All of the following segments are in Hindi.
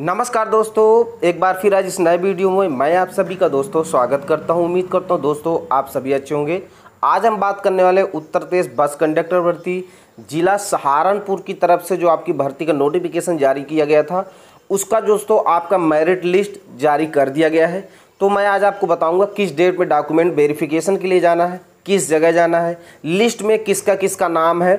नमस्कार दोस्तों एक बार फिर आज इस नए वीडियो में मैं आप सभी का दोस्तों स्वागत करता हूं उम्मीद करता हूं दोस्तों आप सभी अच्छे होंगे आज हम बात करने वाले उत्तर प्रदेश बस कंडक्टर भर्ती जिला सहारनपुर की तरफ से जो आपकी भर्ती का नोटिफिकेशन जारी किया गया था उसका दोस्तों आपका मेरिट लिस्ट जारी कर दिया गया है तो मैं आज आपको बताऊँगा किस डेट में डॉक्यूमेंट वेरिफिकेशन के लिए जाना है किस जगह जाना है लिस्ट में किसका किसका नाम है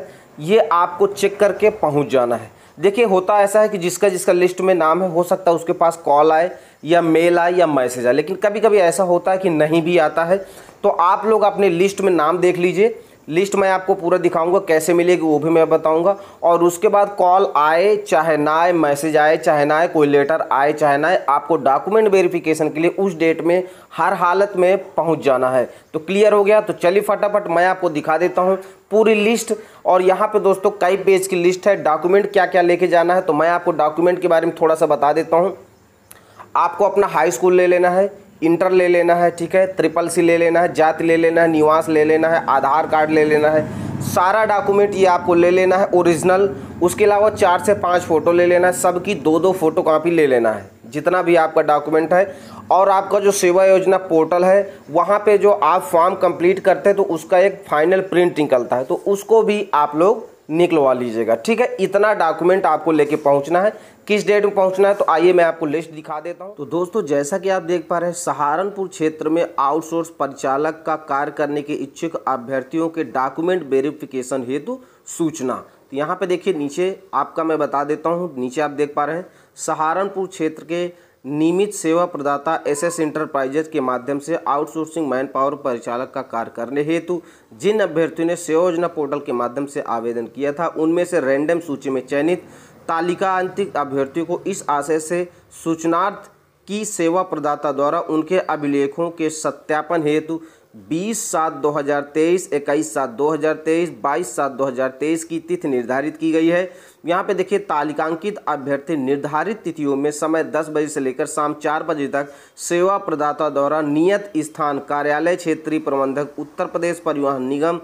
ये आपको चेक करके पहुँच जाना है देखिए होता ऐसा है कि जिसका जिसका लिस्ट में नाम है हो सकता है उसके पास कॉल आए या मेल आए या मैसेज आए लेकिन कभी कभी ऐसा होता है कि नहीं भी आता है तो आप लोग अपने लिस्ट में नाम देख लीजिए लिस्ट मैं आपको पूरा दिखाऊंगा कैसे मिलेगी वो भी मैं बताऊंगा और उसके बाद कॉल आए चाहे ना आए मैसेज आए चाहे ना आए कोई लेटर आए चाहे ना आए आपको डॉक्यूमेंट वेरिफिकेशन के लिए उस डेट में हर हालत में पहुंच जाना है तो क्लियर हो गया तो चलिए फटाफट मैं आपको दिखा देता हूं पूरी लिस्ट और यहाँ पर दोस्तों कई पेज की लिस्ट है डॉक्यूमेंट क्या क्या लेके जाना है तो मैं आपको डॉक्यूमेंट के बारे में थोड़ा सा बता देता हूँ आपको अपना हाई स्कूल ले लेना है इंटर ले लेना है ठीक है ट्रिपल सी ले लेना है जाति ले लेना है निवास ले लेना है आधार कार्ड ले लेना है सारा डॉक्यूमेंट ये आपको ले लेना है ओरिजिनल उसके अलावा चार से पाँच फ़ोटो ले लेना है सबकी दो दो फोटो कापी ले लेना है जितना भी आपका डॉक्यूमेंट है और आपका जो सेवा योजना पोर्टल है वहाँ पे जो आप फॉर्म कंप्लीट करते हैं तो उसका एक फाइनल प्रिंट निकलता है तो उसको भी आप लोग निकलवा लीजिएगा ठीक है इतना डॉक्यूमेंट आपको लेके पहुंचना है किस डेट में पहुंचना है तो आइए मैं आपको लिस्ट दिखा देता हूं तो दोस्तों जैसा कि आप देख पा रहे हैं सहारनपुर क्षेत्र में आउटसोर्स परिचालक का कार्य करने के इच्छुक अभ्यर्थियों के डॉक्यूमेंट वेरिफिकेशन हेतु सूचना तो यहाँ पे देखिए नीचे आपका मैं बता देता हूँ नीचे आप देख पा रहे हैं सहारनपुर क्षेत्र के नियमित सेवा प्रदाता एस एस इंटरप्राइजेज के माध्यम से आउटसोर्सिंग मैन पावर परिचालक का कार्य करने हेतु जिन अभ्यर्थियों ने सेवा योजना पोर्टल के माध्यम से आवेदन किया था उनमें से रैंडम सूची में चयनित तालिकांतिक अभ्यर्थियों को इस आशय से सूचनार्थ की सेवा प्रदाता द्वारा उनके अभिलेखों के सत्यापन हेतु बीस सात दो हज़ार तेईस इक्कीस सात दो हज़ार तेईस बाईस सात दो हज़ार तेईस की तिथि निर्धारित की गई है यहाँ पे देखिए तालिकांकित अभ्यर्थी निर्धारित तिथियों में समय दस बजे से लेकर शाम चार बजे तक सेवा प्रदाता द्वारा नियत स्थान कार्यालय क्षेत्रीय प्रबंधक उत्तर प्रदेश परिवहन निगम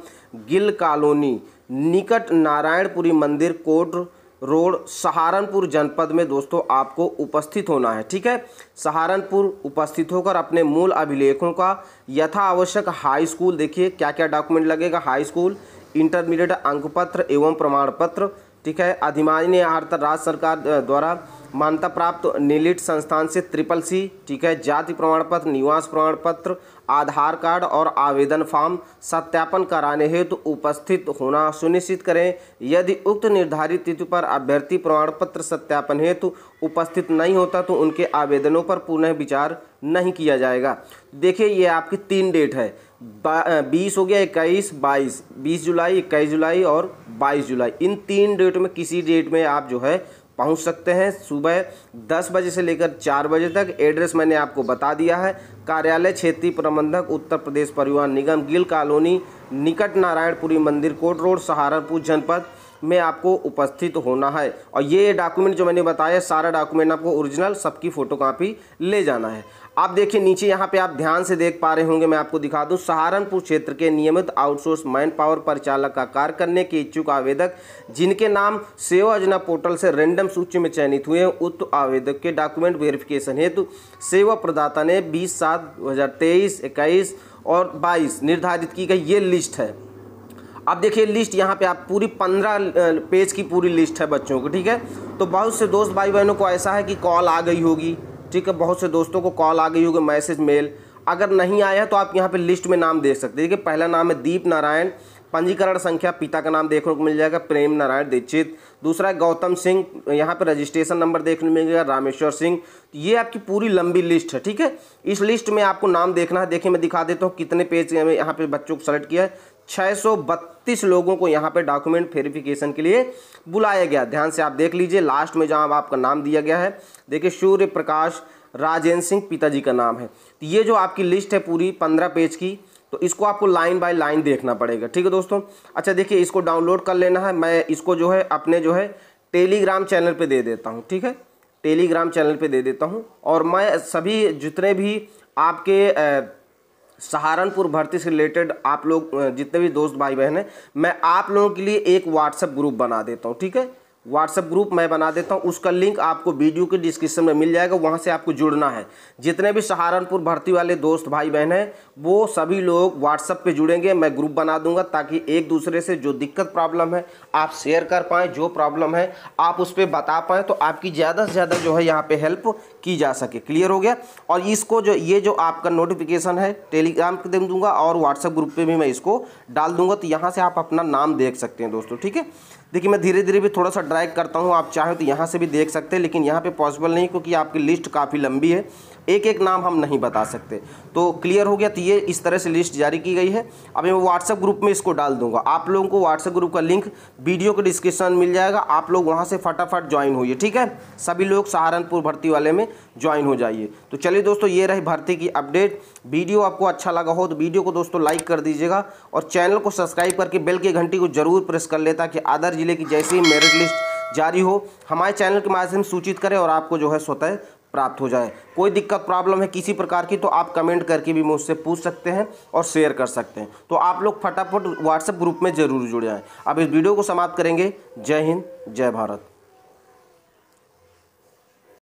गिल कॉलोनी निकट नारायणपुरी मंदिर कोट रोड सहारनपुर जनपद में दोस्तों आपको उपस्थित होना है ठीक है सहारनपुर उपस्थित होकर अपने मूल अभिलेखों का यथा आवश्यक हाई स्कूल देखिए क्या क्या डॉक्यूमेंट लगेगा हाई स्कूल इंटरमीडिएट अंकपत्र एवं प्रमाण पत्र ठीक है अधिमान्य भारत राज्य सरकार द्वारा मान्यता प्राप्त निलिट संस्थान से ट्रिपल सी ठीक है जाति प्रमाण पत्र निवास प्रमाण पत्र आधार कार्ड और आवेदन फॉर्म सत्यापन कराने हेतु तो उपस्थित होना सुनिश्चित करें यदि उक्त निर्धारित तिथि पर अभ्यर्थी प्रमाण पत्र सत्यापन हेतु तो उपस्थित नहीं होता तो उनके आवेदनों पर पुनः विचार नहीं किया जाएगा देखिए ये आपकी तीन डेट है बीस हो गया इक्कीस बाईस बीस जुलाई इक्कीस जुलाई और बाईस जुलाई इन तीन डेट में किसी डेट में आप जो है पहुंच सकते हैं सुबह दस बजे से लेकर चार बजे तक एड्रेस मैंने आपको बता दिया है कार्यालय क्षेत्रीय प्रबंधक उत्तर प्रदेश परिवहन निगम गिल कॉलोनी निकट नारायणपुरी मंदिर कोट रोड सहारनपुर जनपद में आपको उपस्थित होना है और ये डॉक्यूमेंट जो मैंने बताया सारा डॉक्यूमेंट आपको ओरिजिनल सबकी फ़ोटोकॉपी ले जाना है आप देखिए नीचे यहाँ पे आप ध्यान से देख पा रहे होंगे मैं आपको दिखा दूँ सहारनपुर क्षेत्र के नियमित आउटसोर्स मैन पावर परिचालक का कार्य करने के इच्छुक आवेदक जिनके नाम सेवा योजना पोर्टल से रेंडम सूची में चयनित हुए हैं उक्त आवेदक के डॉक्यूमेंट वेरिफिकेशन हेतु सेवा प्रदाता ने बीस सात दो हज़ार तेईस इक्कीस और बाईस निर्धारित की गई ये लिस्ट है आप देखिए लिस्ट यहाँ पे आप पूरी पंद्रह पेज की पूरी लिस्ट है बच्चों की ठीक है तो बहुत से दोस्त भाई बहनों को ऐसा है कि कॉल आ गई होगी ठीक है बहुत से दोस्तों को कॉल आ गई होगी मैसेज मेल अगर नहीं आया तो आप यहाँ पे लिस्ट में नाम देख सकते हैं देखिए पहला नाम है दीप नारायण पंजीकरण संख्या पिता का नाम देखने को मिल जाएगा प्रेम नारायण दीक्षित दूसरा है गौतम सिंह यहाँ पर रजिस्ट्रेशन नंबर देखने को मिलेगा रामेश्वर सिंह ये आपकी पूरी लंबी लिस्ट है ठीक है इस लिस्ट में आपको नाम देखना है देखिए मैं दिखा देता हूँ कितने पेज यहाँ पे बच्चों को सेलेक्ट किया है छः लोगों को यहाँ पे डॉक्यूमेंट वेरिफिकेशन के लिए बुलाया गया ध्यान से आप देख लीजिए लास्ट में जहाँ आपका नाम दिया गया है देखिए सूर्य प्रकाश राजेंद्र सिंह पिताजी का नाम है तो ये जो आपकी लिस्ट है पूरी पंद्रह पेज की तो इसको आपको लाइन बाय लाइन देखना पड़ेगा ठीक है दोस्तों अच्छा देखिए इसको डाउनलोड कर लेना है मैं इसको जो है अपने जो है टेलीग्राम चैनल पर दे देता हूँ ठीक है टेलीग्राम चैनल पर दे देता हूँ और मैं सभी जितने भी आपके सहारनपुर भर्ती से रिलेटेड आप लोग जितने भी दोस्त भाई बहन हैं मैं आप लोगों के लिए एक व्हाट्सएप ग्रुप बना देता हूँ ठीक है व्हाट्सएप ग्रुप मैं बना देता हूँ उसका लिंक आपको वीडियो के डिस्क्रिप्शन में मिल जाएगा वहाँ से आपको जुड़ना है जितने भी सहारनपुर भर्ती वाले दोस्त भाई बहन हैं वो सभी लोग व्हाट्सएप पे जुड़ेंगे मैं ग्रुप बना दूंगा ताकि एक दूसरे से जो दिक्कत प्रॉब्लम है आप शेयर कर पाएँ जो प्रॉब्लम है आप उस पर बता पाएँ तो आपकी ज़्यादा से ज़्यादा जो है यहाँ पर हेल्प की जा सके क्लियर हो गया और इसको जो ये जो आपका नोटिफिकेशन है टेलीग्राम पर दे दूँगा और व्हाट्सएप ग्रुप पर भी मैं इसको डाल दूँगा तो यहाँ से आप अपना नाम देख सकते हैं दोस्तों ठीक है देखिए मैं धीरे धीरे भी थोड़ा सा ड्राइव करता हूँ आप चाहें तो यहाँ से भी देख सकते हैं लेकिन यहाँ पे पॉसिबल नहीं क्योंकि आपकी लिस्ट काफ़ी लंबी है एक एक नाम हम नहीं बता सकते तो क्लियर हो गया तो ये इस तरह से लिस्ट जारी की गई है अब मैं व्हाट्सअप ग्रुप में इसको डाल दूंगा आप लोगों को व्हाट्सअप ग्रुप का लिंक वीडियो के डिस्क्रिप्शन मिल जाएगा आप लोग वहाँ से फटाफट ज्वाइन होइए ठीक है सभी लोग सहारनपुर भर्ती वाले में ज्वाइन हो जाइए तो चलिए दोस्तों ये रही भर्ती की अपडेट वीडियो आपको अच्छा लगा हो तो वीडियो को दोस्तों लाइक कर दीजिएगा और चैनल को सब्सक्राइब करके बेल की घंटी को जरूर प्रेस कर लेता कि आदर जिले की जैसी ही मेरिट लिस्ट जारी हो हमारे चैनल के माध्यम से सूचित करें और आपको जो है स्वतः प्राप्त हो जाए कोई दिक्कत प्रॉब्लम है किसी प्रकार की तो आप कमेंट करके भी मुझसे पूछ सकते हैं और शेयर कर सकते हैं तो आप लोग फटाफट व्हाट्सएप ग्रुप में ज़रूर जुड़ जाएँ अब इस वीडियो को समाप्त करेंगे जय हिंद जय भारत